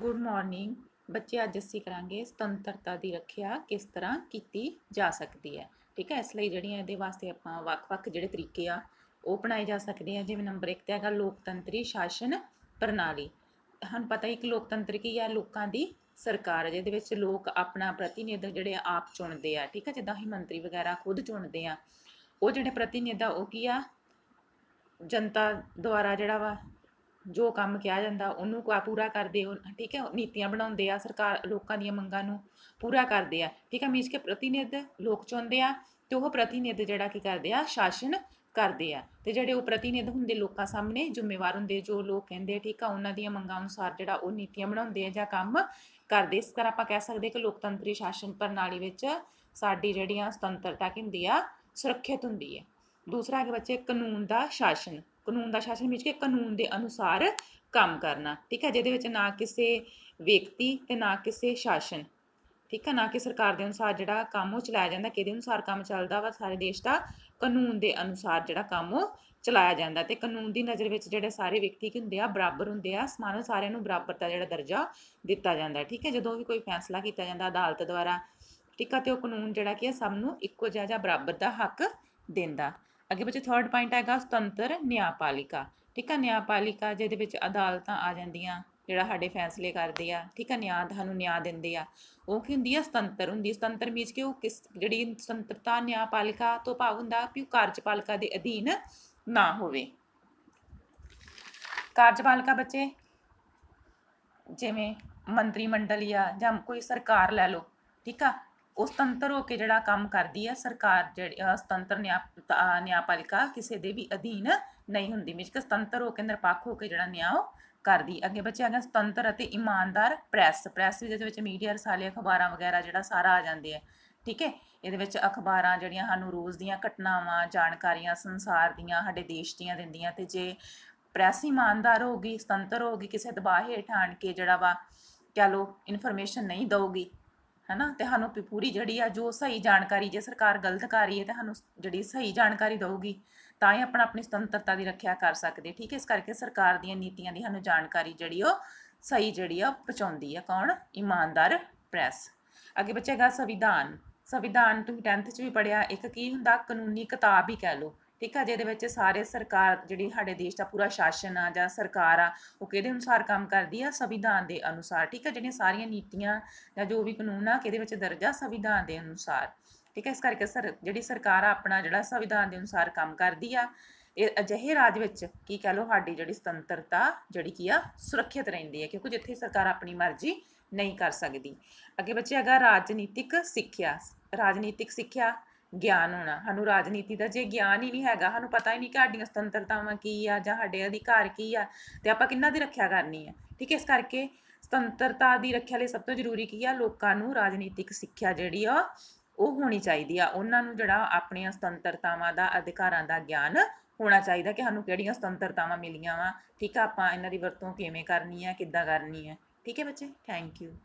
good morning ਬੱਚੇ ਅੱਜ ਅਸੀਂ ਕਰਾਂਗੇ ਸੁਤੰਤਰਤਾ ਦੀ ਰੱਖਿਆ ਕਿਸ ਤਰ੍ਹਾਂ ਕੀਤੀ ਜਾ ਸਕਦੀ ਹੈ ਠੀਕ ਹੈ ਇਸ ਲਈ ਜਿਹੜੀਆਂ ਇਹਦੇ ਵਾਸਤੇ ਆਪਾਂ ਵੱਖ-ਵੱਖ ਜਿਹੜੇ ਤਰੀਕੇ ਆ ਉਹ ਬਣਾਏ ਜਾ ਸਕਦੇ ਆ ਜਿਵੇਂ ਨੰਬਰ 1 ਤੇ ਹੈਗਾ ਲੋਕਤੰਤਰੀ ਸ਼ਾਸਨ ਪ੍ਰਣਾਲੀ ਤੁਹਾਨੂੰ ਪਤਾ ਹੀ ਕਿ ਲੋਕਤੰਤਰ ਕੀ ਹੈ ਲੋਕਾਂ ਦੀ ਸਰਕਾਰ ਹੈ ਜਿਹਦੇ ਵਿੱਚ ਲੋਕ ਆਪਣਾ ਪ੍ਰਤੀਨਿਧ ਜਿਹੜੇ ਆਪ ਚੁਣਦੇ ਆ ਠੀਕ ਹੈ ਜਿੱਦਾਂ ਹੀ ਮੰਤਰੀ ਵਗੈਰਾ ਖੁਦ ਚੁਣਦੇ ਆ ਉਹ ਜਿਹੜੇ ਪ੍ਰਤੀਨਿਧ ਆ ਉਹ ਕੀ ਆ ਜਨਤਾ ਦੁਆਰਾ ਜਿਹੜਾ ਵਾ ਜੋ ਕੰਮ ਕਿਹਾ ਜਾਂਦਾ ਉਹਨੂੰ ਕੋ ਪੂਰਾ ਕਰਦੇ ਹੋ ਠੀਕ ਹੈ ਨੀਤੀਆਂ ਬਣਾਉਂਦੇ ਆ ਸਰਕਾਰ ਲੋਕਾਂ ਦੀਆਂ ਮੰਗਾਂ ਨੂੰ ਪੂਰਾ ਕਰਦੇ ਆ ਠੀਕ ਹੈ ਮੀਨਸ ਕਿ ਪ੍ਰਤੀਨਿਧ ਲੋਕ ਚੁਣਦੇ ਆ ਤੇ ਉਹ ਪ੍ਰਤੀਨਿਧ ਜਿਹੜਾ ਕੀ ਕਰਦੇ ਆ ਸ਼ਾਸਨ ਕਰਦੇ ਆ ਤੇ ਜਿਹੜੇ ਉਹ ਪ੍ਰਤੀਨਿਧ ਹੁੰਦੇ ਲੋਕਾਂ ਸਾਹਮਣੇ ਜ਼ਿੰਮੇਵਾਰ ਹੁੰਦੇ ਜੋ ਲੋਕ ਕਹਿੰਦੇ ਆ ਠੀਕ ਆ ਉਹਨਾਂ ਦੀਆਂ ਮੰਗਾਂ ਅਨੁਸਾਰ ਜਿਹੜਾ ਉਹ ਨੀਤੀਆਂ ਬਣਾਉਂਦੇ ਆ ਜਾਂ ਕੰਮ ਕਰਦੇ ਇਸ ਤਰ੍ਹਾਂ ਆਪਾਂ ਕਹਿ ਸਕਦੇ ਕਿ ਲੋਕਤੰਤਰੀ ਸ਼ਾਸਨ ਪ੍ਰਣਾਲੀ ਵਿੱਚ ਸਾਡੀ ਜਿਹੜੀਆਂ ਸੁਤੰਤਰਤਾ ਕਿੰਦੀ ਆ ਸੁਰੱਖਿਅਤ ਹੁੰਦੀ ਹੈ ਦੂਸਰਾ ਹੈ ਬੱਚੇ ਕਾਨੂੰਨ ਦਾ ਸ਼ਾਸਨ ਕਾਨੂੰਨ ਦਾ ਸ਼ਾਸਨ ਵਿੱਚ ਕਿ ਕਾਨੂੰਨ ਦੇ ਅਨੁਸਾਰ ਕੰਮ ਕਰਨਾ ਠੀਕ ਹੈ ਜਿਹਦੇ ਵਿੱਚ ਨਾ ਕਿਸੇ ਵਿਅਕਤੀ ਤੇ ਨਾ ਕਿਸੇ ਸ਼ਾਸਨ ਠੀਕ ਹੈ ਨਾ ਕਿ ਸਰਕਾਰ ਦੇ ਅਨੁਸਾਰ ਜਿਹੜਾ ਕੰਮ ਉਹ ਚਲਾਇਆ ਜਾਂਦਾ ਕਿਹਦੇ ਅਨੁਸਾਰ ਕੰਮ ਚੱਲਦਾ ਵਾ ਸਾਰੇ ਦੇਸ਼ ਦਾ ਕਾਨੂੰਨ ਦੇ ਅਨੁਸਾਰ ਜਿਹੜਾ ਕੰਮ ਉਹ ਚਲਾਇਆ ਜਾਂਦਾ ਤੇ ਕਾਨੂੰਨ ਦੀ ਨਜ਼ਰ ਵਿੱਚ ਜਿਹੜੇ ਸਾਰੇ ਵਿਅਕਤੀ ਕੀ ਹੁੰਦੇ ਆ ਬਰਾਬਰ ਹੁੰਦੇ ਆ ਸਮਾਨ ਸਾਰਿਆਂ ਨੂੰ ਬਰਾਬਰਤਾ ਜਿਹੜਾ ਦਰਜਾ ਦਿੱਤਾ ਜਾਂਦਾ ਠੀਕ ਹੈ ਜਦੋਂ ਵੀ ਕੋਈ ਫੈਸਲਾ ਕੀਤਾ ਜਾਂਦਾ ਅਦਾਲਤ ਦੁਆਰਾ ਠੀਕ ਹੈ ਤੇ ਉਹ ਕਾਨੂੰਨ ਜਿਹੜਾ ਕੀ ਹੈ ਸਭ ਨੂੰ ਇੱਕੋ ਜਿਹਾ ਜਾਂ ਬਰਾਬਰ ਦਾ ਹੱਕ ਦਿੰਦਾ ਅੱਗੇ ਬੱਚੇ ਥਰਡ ਪੁਆਇੰਟ ਹੈਗਾ ਸੁਤੰਤਰ ਨਿਆਂਪਾਲਿਕਾ ਠੀਕ ਹੈ ਨਿਆਂਪਾਲਿਕਾ ਜਿਹਦੇ ਵਿੱਚ ਅਦਾਲਤਾਂ ਆ ਜਾਂਦੀਆਂ ਜਿਹੜਾ ਸਾਡੇ ਫੈਸਲੇ ਕਰਦੇ ਆ ਠੀਕ ਹੈ ਨਿਆਂ ਤੁਹਾਨੂੰ ਨਿਆਂ ਦਿੰਦੇ ਆ ਉਹ ਕੀ ਹੁੰਦੀ ਆ ਸੁਤੰਤਰ ਹੁੰਦੀ ਸੁਤੰਤਰ ਮੀਨਸ ਕਿ ਉਹ ਕਿਸ ਜਿਹੜੀ ਸੁਤੰਤਰਤਾ ਨਿਆਂਪਾਲਿਕਾ ਤੋਂ ਭਾਵ ਹੁੰਦਾ ਕਿ ਉਹ ਕਾਰਜਪਾਲਿਕਾ ਦੇ ਅਧੀਨ ਨਾ ਹੋਵੇ ਕਾਰਜਪਾਲਿਕਾ ਬੱਚੇ ਜਿਵੇਂ ਮੰਤਰੀ ਮੰਡਲ ਜਾਂ ਕੋਈ ਸਰਕਾਰ ਲੈ ਲਓ ਠੀਕ ਆ ਉਹ ਸੁਤੰਤਰ ਹੋ ਕੇ ਜਿਹੜਾ ਕੰਮ ਕਰਦੀ ਹੈ ਸਰਕਾਰ ਜਿਹੜੀ ਸੁਤੰਤਰ ਨਿਆਪਾਲਿਕਾ ਕਿਸੇ ਦੇ ਵੀ ਅਧੀਨ ਨਹੀਂ ਹੁੰਦੀ ਮਿਸ਼ਕ ਸੁਤੰਤਰ ਹੋ ਕੇ ਨਿਰਪੱਖ ਹੋ ਕੇ ਜਿਹੜਾ ਨਿਆਂ ਕਰਦੀ ਅੱਗੇ ਬੱਚੇ ਆ ਗਿਆ ਸੁਤੰਤਰ ਅਤੇ ਇਮਾਨਦਾਰ ਪ੍ਰੈਸ ਪ੍ਰੈਸ ਵੀ ਜਿਹਦੇ ਵਿੱਚ ਮੀਡੀਆ ਰਸਾਲੇ ਅਖਬਾਰਾਂ ਵਗੈਰਾ ਜਿਹੜਾ ਸਾਰਾ ਆ ਜਾਂਦੇ ਆ ਠੀਕ ਹੈ ਇਹਦੇ ਵਿੱਚ ਅਖਬਾਰਾਂ ਜਿਹੜੀਆਂ ਸਾਨੂੰ ਰੋਜ਼ ਦੀਆਂ ਘਟਨਾਵਾਂ ਜਾਣਕਾਰੀਆਂ ਸੰਸਾਰ ਦੀਆਂ ਸਾਡੇ ਦੇਸ਼ ਦੀਆਂ ਦਿੰਦੀਆਂ ਤੇ ਜੇ ਪ੍ਰੈਸ ਇਮਾਨਦਾਰ ਹੋਗੀ ਸੁਤੰਤਰ ਹੋਗੀ ਕਿਸੇ ਦਬਾਅ ਹੇਠ ਆਣ ਕੇ ਜਿਹੜਾ ਵਾ ਕਹ ਲੋ ਇਨਫੋਰਮੇਸ਼ਨ ਨਹੀਂ ਦਊਗੀ ਹਨਾ ਤੇ ਸਾਨੂੰ ਪੂਰੀ ਜਿਹੜੀ ਆ ਜੋ ਸਹੀ ਜਾਣਕਾਰੀ ਜੇ ਸਰਕਾਰ ਗਲਤ ਕਰ ਰਹੀ ਹੈ ਤੇ ਸਾਨੂੰ ਜਿਹੜੀ ਸਹੀ ਜਾਣਕਾਰੀ ਦਊਗੀ ਤਾਂ ਹੀ ਆਪਣਾ ਆਪਣੀ ਸੁਤੰਤਰਤਾ ਦੀ ਰੱਖਿਆ ਕਰ ਸਕਦੇ ਠੀਕ ਹੈ ਇਸ ਕਰਕੇ ਸਰਕਾਰ ਦੀਆਂ ਨੀਤੀਆਂ ਦੀ ਸਾਨੂੰ ਜਾਣਕਾਰੀ ਜਿਹੜੀ ਉਹ ਸਹੀ ਜਿਹੜੀ ਆ ਪਹੁੰਚਾਉਂਦੀ ਆ ਕੌਣ ਇਮਾਨਦਾਰ ਪ੍ਰੈਸ ਅੱਗੇ ਬੱਚੇਗਾ ਸੰਵਿਧਾਨ ਸੰਵਿਧਾਨ ਤੁਸੀਂ 10th ਚ ਵੀ ਪੜਿਆ ਇੱਕ ਕੀ ਹੁੰਦਾ ਕਾਨੂੰਨੀ ਕਿਤਾਬ ਹੀ ਕਹਿ ਲਓ ਠੀਕ ਆ ਜਿਹਦੇ ਵਿੱਚ ਸਾਰੇ ਸਰਕਾਰ ਜਿਹੜੀ ਸਾਡੇ ਦੇਸ਼ ਦਾ ਪੂਰਾ ਸ਼ਾਸਨ ਆ ਜਾਂ ਸਰਕਾਰ ਆ ਉਹ ਕਿਹਦੇ ਅਨੁਸਾਰ ਕੰਮ ਕਰਦੀ ਆ ਸੰਵਿਧਾਨ ਦੇ ਅਨੁਸਾਰ ਠੀਕ ਆ ਜਿਹੜੀਆਂ ਸਾਰੀਆਂ ਨੀਤੀਆਂ ਜਾਂ ਜੋ ਵੀ ਕਾਨੂੰਨ ਆ ਕਿਹਦੇ ਵਿੱਚ ਦਰਜ ਆ ਸੰਵਿਧਾਨ ਦੇ ਅਨੁਸਾਰ ਠੀਕ ਹੈ ਇਸ ਕਰਕੇ ਸਰ ਜਿਹੜੀ ਸਰਕਾਰ ਆ ਆਪਣਾ ਜਿਹੜਾ ਸੰਵਿਧਾਨ ਦੇ ਅਨੁਸਾਰ ਕੰਮ ਕਰਦੀ ਆ ਇਹ ਅਜਿਹੇ ਰਾਜ ਵਿੱਚ ਕੀ ਕਹ ਲੋ ਸਾਡੀ ਜਿਹੜੀ ਸੁਤੰਤਰਤਾ ਜਿਹੜੀ ਕੀ ਆ ਸੁਰੱਖਿਅਤ ਰਹਿੰਦੀ ਆ ਕਿਉਂਕਿ ਜਿੱਥੇ ਸਰਕਾਰ ਆਪਣੀ ਮਰਜ਼ੀ ਨਹੀਂ ਕਰ ਸਕਦੀ ਅੱਗੇ ਬੱਚੇ ਹੈਗਾ ਰਾਜਨੀਤਿਕ ਸਿੱਖਿਆ ਰਾਜਨੀਤਿਕ ਸਿੱਖਿਆ ਗਿਆਨ ਹੋਣਾ ਸਾਨੂੰ ਰਾਜਨੀਤੀ ਦਾ ਜੇ ਗਿਆਨ ਹੀ ਨਹੀਂ ਹੈਗਾ ਸਾਨੂੰ ਪਤਾ ਹੀ ਨਹੀਂ ਕਿ ਸਾਡੀਆਂ ਸੁਤੰਤਰਤਾਵਾਂ ਕੀ ਆ ਜਾਂ ਸਾਡੇ ਅਧਿਕਾਰ ਕੀ ਆ ਤੇ ਆਪਾਂ ਕਿੰਨਾ ਦੀ ਰੱਖਿਆ ਕਰਨੀ ਆ ਠੀਕ ਹੈ ਇਸ ਕਰਕੇ ਸੁਤੰਤਰਤਾ ਦੀ ਰੱਖਿਆ ਲਈ ਸਭ ਤੋਂ ਜ਼ਰੂਰੀ ਕੀ ਆ ਲੋਕਾਂ ਨੂੰ ਰਾਜਨੀਤਿਕ ਸਿੱਖਿਆ ਜਿਹੜੀ ਆ ਉਹ ਹੋਣੀ ਚਾਹੀਦੀ ਆ ਉਹਨਾਂ ਨੂੰ ਜਿਹੜਾ ਆਪਣੀਆਂ ਸੁਤੰਤਰਤਾਵਾਂ ਦਾ ਅਧਿਕਾਰਾਂ ਦਾ ਗਿਆਨ ਹੋਣਾ ਚਾਹੀਦਾ ਕਿ ਸਾਨੂੰ ਕਿਹੜੀਆਂ ਸੁਤੰਤਰਤਾਵਾਂ ਮਿਲੀਆਂ ਵਾ ਠੀਕ ਆ ਆਪਾਂ ਇਹਨਾਂ ਦੀ ਵਰਤੋਂ ਕਿਵੇਂ ਕਰਨੀ ਆ ਕਿੱਦਾਂ ਕਰਨੀ ਆ ਠੀਕ ਹੈ ਬੱਚੇ ਥੈਂਕ ਯੂ